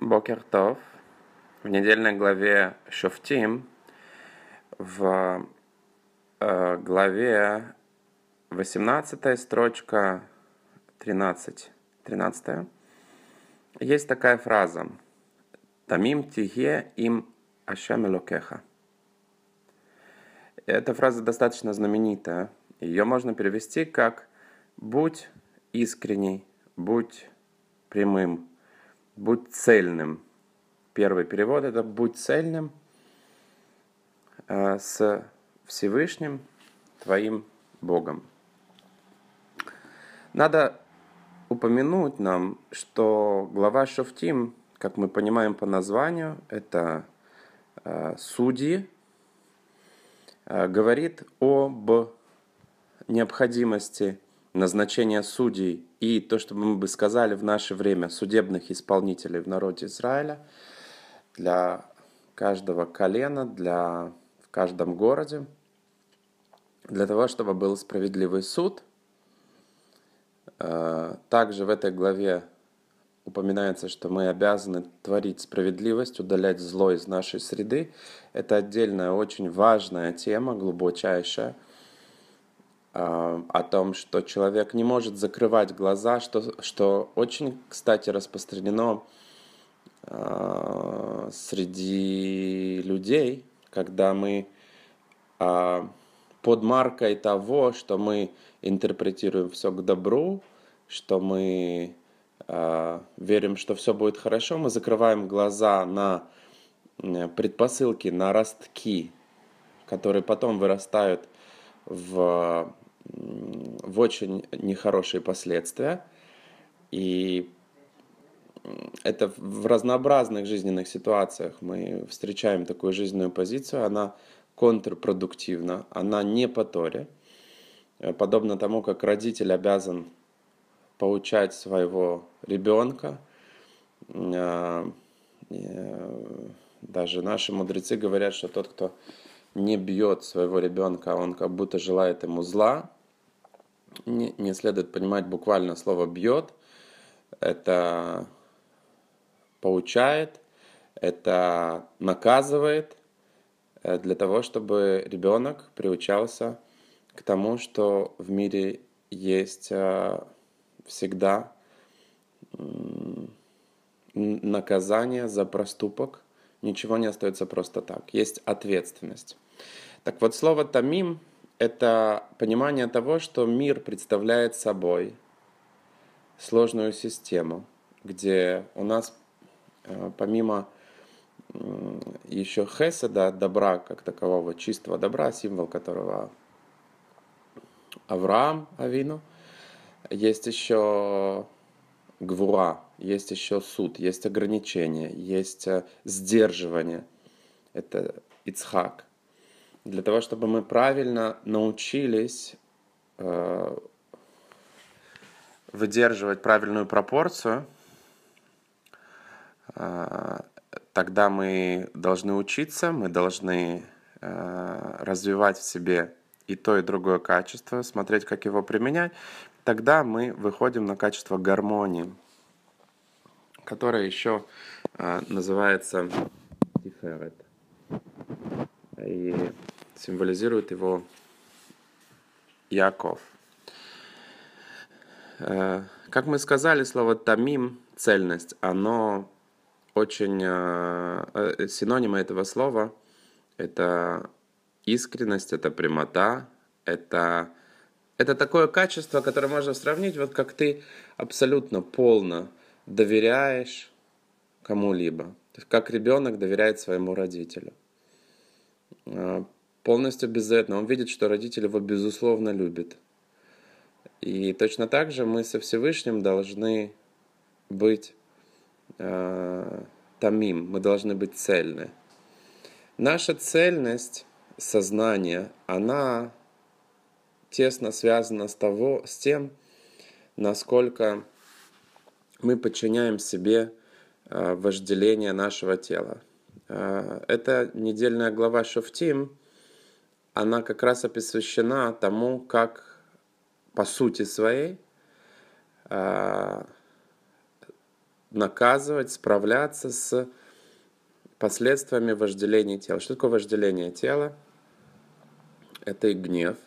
Бокертов в недельной главе Шофтим, в э, главе 18 строчка 13, 13 есть такая фраза «Тамим тихе им ашем локеха». Эта фраза достаточно знаменитая. Ее можно перевести как «Будь искренний, будь прямым, будь цельным. Первый перевод это будь цельным э, с Всевышним твоим Богом. Надо упомянуть нам, что глава Шофтим, как мы понимаем по названию, это э, судьи, э, говорит об необходимости назначение судей и то, что мы бы сказали в наше время судебных исполнителей в народе Израиля для каждого колена, для в каждом городе, для того, чтобы был справедливый суд. Э, также в этой главе упоминается, что мы обязаны творить справедливость, удалять зло из нашей среды. Это отдельная, очень важная тема, глубочайшая – Э, о том, что человек не может закрывать глаза, что, что очень, кстати, распространено э, среди людей, когда мы э, под маркой того, что мы интерпретируем все к добру, что мы э, верим, что все будет хорошо, мы закрываем глаза на э, предпосылки, на ростки, которые потом вырастают в в очень нехорошие последствия. И это в разнообразных жизненных ситуациях мы встречаем такую жизненную позицию, она контрпродуктивна, она не по Торе. Э, подобно тому, как родитель обязан получать своего ребенка, э, э, даже наши мудрецы говорят, что тот, кто не бьет своего ребенка, он как будто желает ему зла, не, не следует понимать буквально слово «бьет». Это получает, это наказывает э, для того, чтобы ребенок приучался к тому, что в мире есть э, всегда наказание за проступок. Ничего не остается просто так. Есть ответственность. Так вот, слово «тамим» это понимание того, что мир представляет собой сложную систему, где у нас э, помимо еще хеседа, добра как такового, чистого добра, символ которого Авраам Авину, есть еще гвура, есть еще суд, есть ограничение, есть э, сдерживание. Это Ицхак – для того, чтобы мы правильно научились э, выдерживать правильную пропорцию, э, тогда мы должны учиться, мы должны э, развивать в себе и то, и другое качество, смотреть, как его применять. Тогда мы выходим на качество гармонии, которое еще э, называется И символизирует его Яков. Э, как мы сказали, слово «тамим» — цельность, оно очень... Э, э, синонимы этого слова — это искренность, это прямота, это... Это такое качество, которое можно сравнить, вот как ты абсолютно полно доверяешь кому-либо. Как ребенок доверяет своему родителю полностью беззаветно. Он видит, что родитель его безусловно любит. И точно так же мы со Всевышним должны быть э, тамим, мы должны быть цельны. Наша цельность сознания, она тесно связана с, того, с тем, насколько мы подчиняем себе э, вожделение нашего тела. Э, это недельная глава Шуфтим – она как раз и посвящена тому, как по сути своей а, наказывать, справляться с последствиями вожделения тела. Что такое вожделение тела? Это и гнев.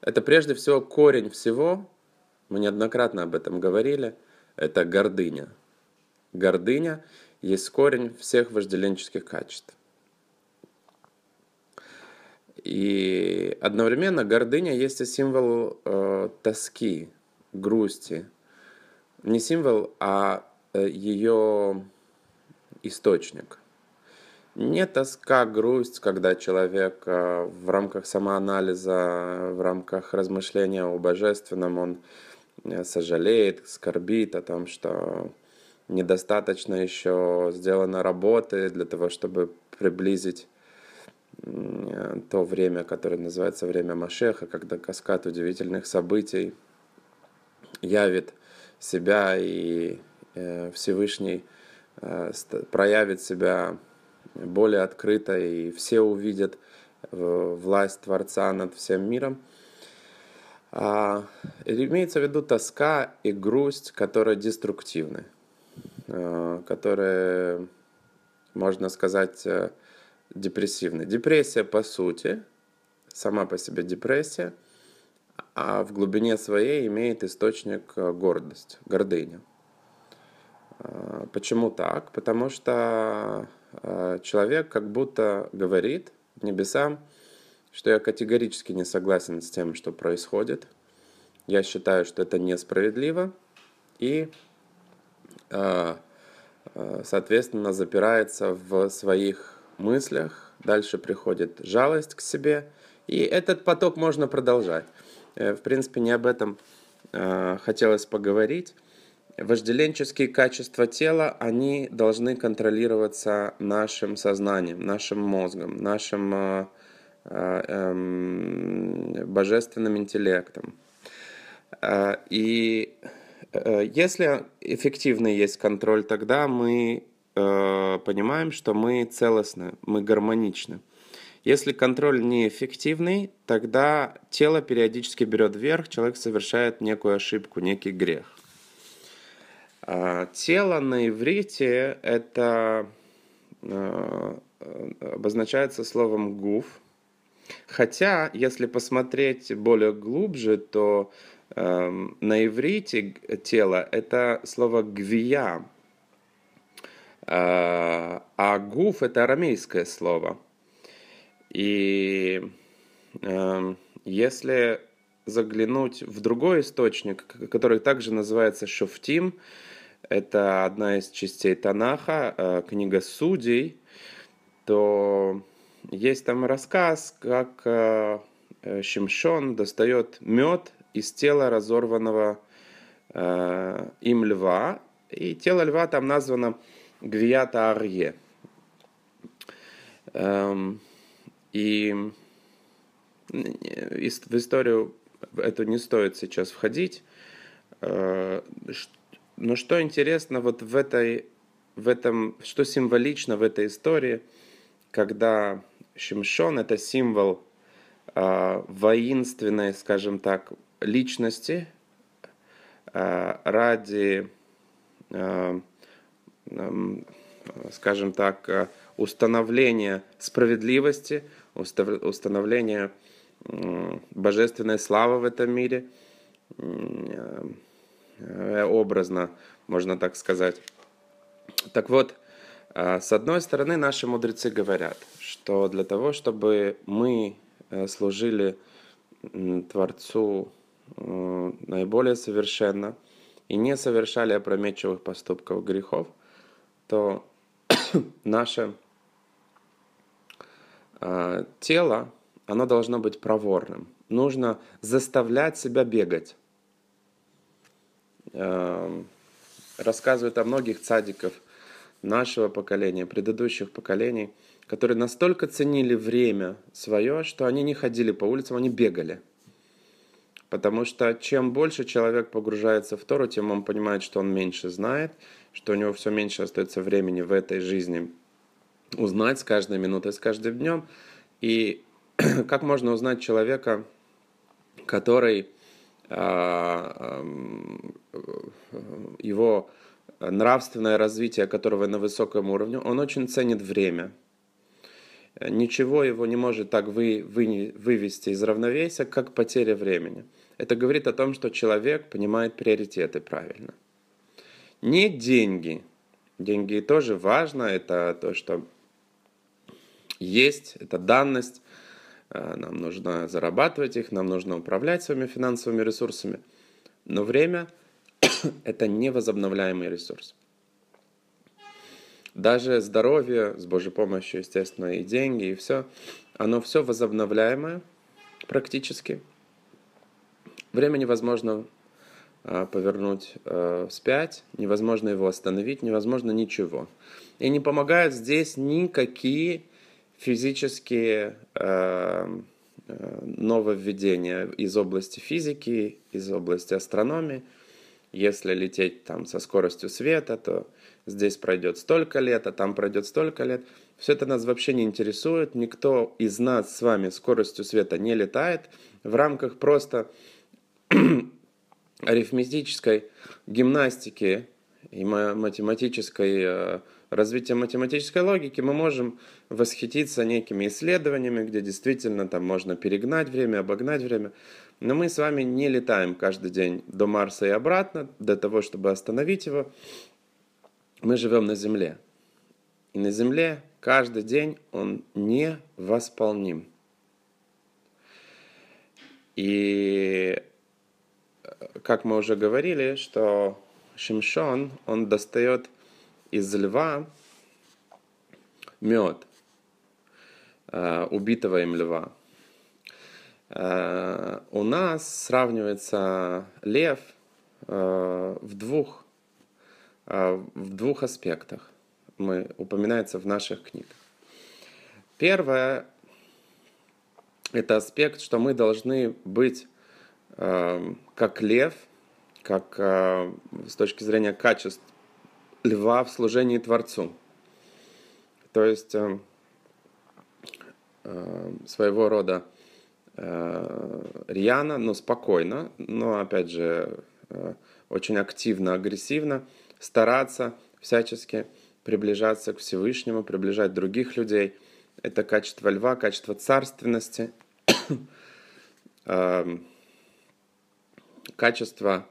Это прежде всего корень всего, мы неоднократно об этом говорили, это гордыня. Гордыня есть корень всех вожделенческих качеств. И одновременно гордыня есть и символ э, тоски, грусти. Не символ, а э, ее источник. Не тоска, грусть, когда человек э, в рамках самоанализа, в рамках размышления о божественном, он э, сожалеет, скорбит о том, что недостаточно еще сделано работы для того, чтобы приблизить то время, которое называется время Машеха, когда каскад удивительных событий явит себя и э, Всевышний э, проявит себя более открыто, и все увидят э, власть Творца над всем миром. А, имеется в виду тоска и грусть, которые деструктивны, которые, можно сказать, депрессивный. Депрессия, по сути, сама по себе депрессия, а в глубине своей имеет источник э, гордость, гордыня. А, почему так? Потому что э, человек как будто говорит небесам, что я категорически не согласен с тем, что происходит. Я считаю, что это несправедливо. И, э, соответственно, запирается в своих мыслях, дальше приходит жалость к себе, и этот поток можно продолжать. Э, в принципе, не об этом э, хотелось поговорить. Вожделенческие качества тела, они должны контролироваться нашим сознанием, нашим мозгом, нашим э, э, эм, божественным интеллектом. Э, и если эффективный есть контроль, тогда мы Э, понимаем, что мы целостны, мы гармоничны. Если контроль неэффективный, тогда тело периодически берет вверх, человек совершает некую ошибку, некий грех. А, тело на иврите это э, обозначается словом гуф. Хотя, если посмотреть более глубже, то эм, на иврите тело это слово гвия, а, а гуф – это арамейское слово. И эм, если заглянуть в другой источник, который также называется Шуфтим, это одна из частей Танаха, э, книга Судей, то есть там рассказ, как Шимшон э, э, достает мед из тела разорванного им льва, и тело льва там названо Гвията Арье. Эм, и в историю это не стоит сейчас входить. Э, но что интересно вот в этой, в этом, что символично в этой истории, когда Шимшон это символ э, воинственной, скажем так, личности э, ради Эм, скажем так, э, установление справедливости, установление божественной славы в этом мире, э, образно, можно так сказать. Так вот, э, с одной стороны, наши мудрецы говорят, что для того, чтобы мы служили Творцу наиболее совершенно и не совершали опрометчивых поступков грехов – то наше а, тело, оно должно быть проворным. Нужно заставлять себя бегать. Э, рассказывают о многих цадиков нашего поколения, предыдущих поколений, которые настолько ценили время свое, что они не ходили по улицам, они бегали. Потому что чем больше человек погружается в Тору, тем он понимает, что он меньше знает, что у него все меньше остается времени в этой жизни узнать с каждой минутой, с каждым днем. И как можно узнать человека, который а, а, его нравственное развитие которого на высоком уровне, он очень ценит время. Ничего его не может так вы, вы, вывести из равновесия, как потеря времени. Это говорит о том, что человек понимает приоритеты правильно – не деньги. Деньги тоже важно, это то, что есть, это данность. Э, нам нужно зарабатывать их, нам нужно управлять своими финансовыми ресурсами. Но время – это невозобновляемый ресурс. Даже здоровье, с Божьей помощью, естественно, и деньги, и все, оно все возобновляемое практически. Время невозможно Э, повернуть э, вспять, невозможно его остановить, невозможно ничего. И не помогают здесь никакие физические э, нововведения из области физики, из области астрономии. Если лететь там со скоростью света, то здесь пройдет столько лет, а там пройдет столько лет. Все это нас вообще не интересует. Никто из нас с вами скоростью света не летает. В рамках просто арифметической гимнастики и математической э, развития математической логики мы можем восхититься некими исследованиями, где действительно там можно перегнать время, обогнать время. Но мы с вами не летаем каждый день до Марса и обратно, для того, чтобы остановить его. Мы живем на Земле. И на Земле каждый день он невосполним. И как мы уже говорили, что Шимшон, он достает из льва мед, э, убитого им льва. Э, у нас сравнивается лев э, в двух, в двух аспектах. Мы, упоминается в наших книгах. Первое – это аспект, что мы должны быть Эм, как лев, как э, с точки зрения качеств льва в служении Творцу. То есть эм, эм, своего рода э, рьяно, но спокойно, но опять же э, очень активно, агрессивно стараться всячески приближаться к Всевышнему, приближать других людей. Это качество льва, качество царственности. качество,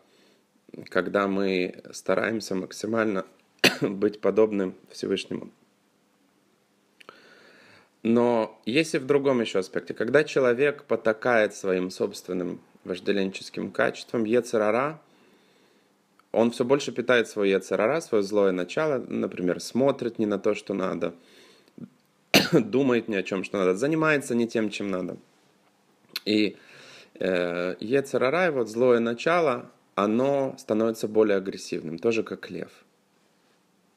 когда мы стараемся максимально быть подобным Всевышнему. Но если в другом еще аспекте. Когда человек потакает своим собственным вожделенческим качеством, Ецерара, он все больше питает свой Ецерара, свое злое начало, например, смотрит не на то, что надо, думает не о чем, что надо, занимается не тем, чем надо. И Э, Ецерара, вот злое начало, оно становится более агрессивным, тоже как лев.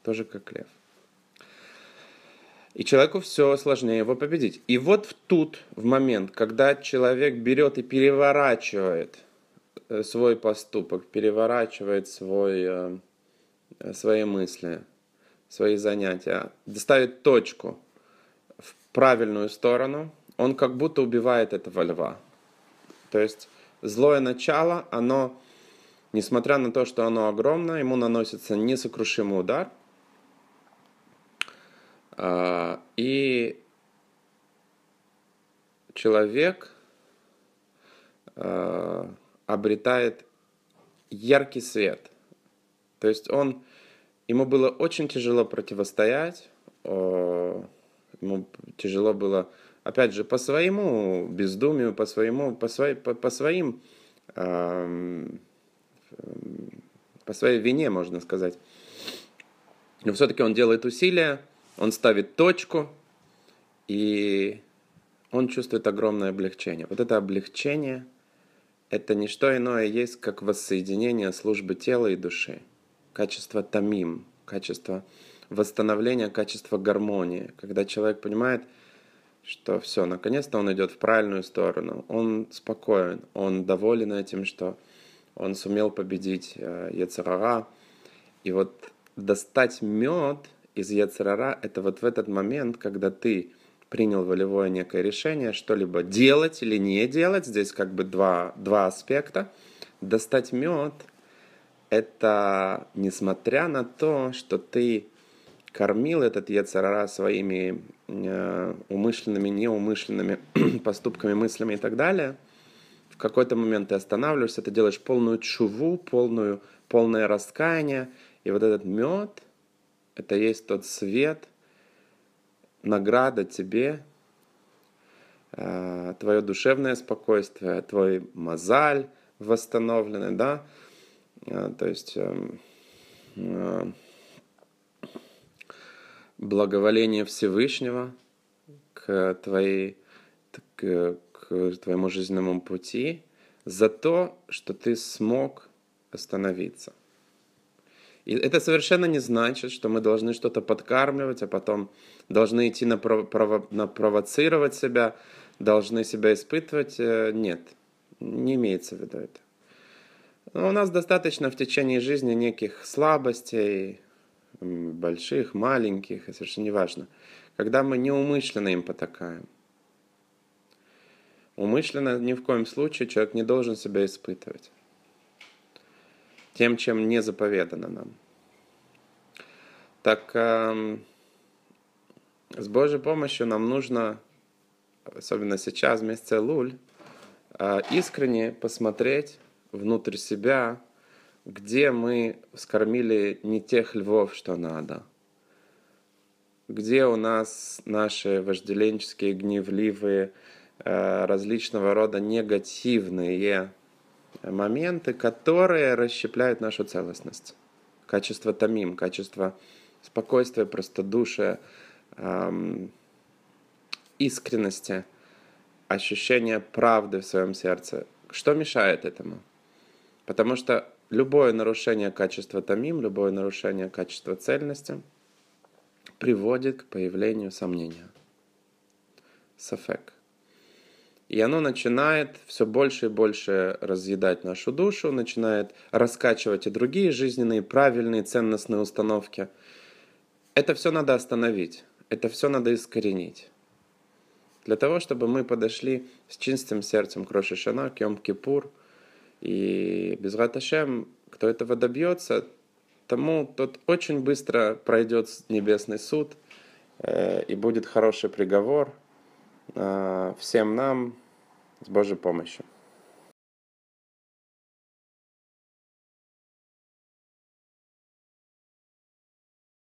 Тоже как лев. И человеку все сложнее его победить. И вот тут, в момент, когда человек берет и переворачивает э, свой поступок, переворачивает свой, э, свои мысли, свои занятия, доставит точку в правильную сторону, он как будто убивает этого льва – то есть злое начало, оно, несмотря на то, что оно огромное, ему наносится несокрушимый удар. А, и человек а, обретает яркий свет. То есть он, ему было очень тяжело противостоять, а, ему тяжело было опять же, по своему бездумию, по, своему, по, свои, по, по своим по своей вине, можно сказать. Но все-таки он делает усилия, он ставит точку, и он чувствует огромное облегчение. Вот это облегчение – это не что иное есть, как воссоединение службы тела и души. Качество тамим, качество восстановления, качество гармонии. Когда человек понимает – что все, наконец-то он идет в правильную сторону. Он спокоен, он доволен этим, что он сумел победить э, Яцерара. И вот достать мед из Яцерара — это вот в этот момент, когда ты принял волевое некое решение, что-либо делать или не делать. Здесь как бы два, два аспекта. Достать мед — это несмотря на то, что ты кормил этот Яцерара своими Э, умышленными, неумышленными поступками, мыслями и так далее, в какой-то момент ты останавливаешься, ты делаешь полную чуву, полную, полное раскаяние, и вот этот мед, это есть тот свет, награда тебе, э, твое душевное спокойствие, твой мозаль восстановленный, да, э, то есть эм, благоволение Всевышнего к твоей к, к твоему жизненному пути за то, что ты смог остановиться. И это совершенно не значит, что мы должны что-то подкармливать, а потом должны идти на прово- на провоцировать себя, должны себя испытывать. Э, нет, не имеется в виду это. Но у нас достаточно в течение жизни неких слабостей, больших, маленьких, это совершенно неважно, когда мы неумышленно им потакаем. Умышленно ни в коем случае человек не должен себя испытывать тем, чем не заповедано нам. Так э, с Божьей помощью нам нужно, особенно сейчас, в вместе Луль, э, искренне посмотреть внутрь себя, где мы скормили не тех львов, что надо, где у нас наши вожделенческие, гневливые, э, различного рода негативные моменты, которые расщепляют нашу целостность. Качество тамим, качество спокойствия, простодушия, эм, искренности, ощущение правды в своем сердце. Что мешает этому? Потому что Любое нарушение качества тамим, любое нарушение качества цельности приводит к появлению сомнения. Сафек. И оно начинает все больше и больше разъедать нашу душу, начинает раскачивать и другие жизненные, правильные, ценностные установки. Это все надо остановить, это все надо искоренить. Для того, чтобы мы подошли с чистым сердцем к Рошишана, к Йом-Кипур – и без Раташем, кто этого добьется, тому тот очень быстро пройдет небесный суд э, и будет хороший приговор э, всем нам с Божьей помощью.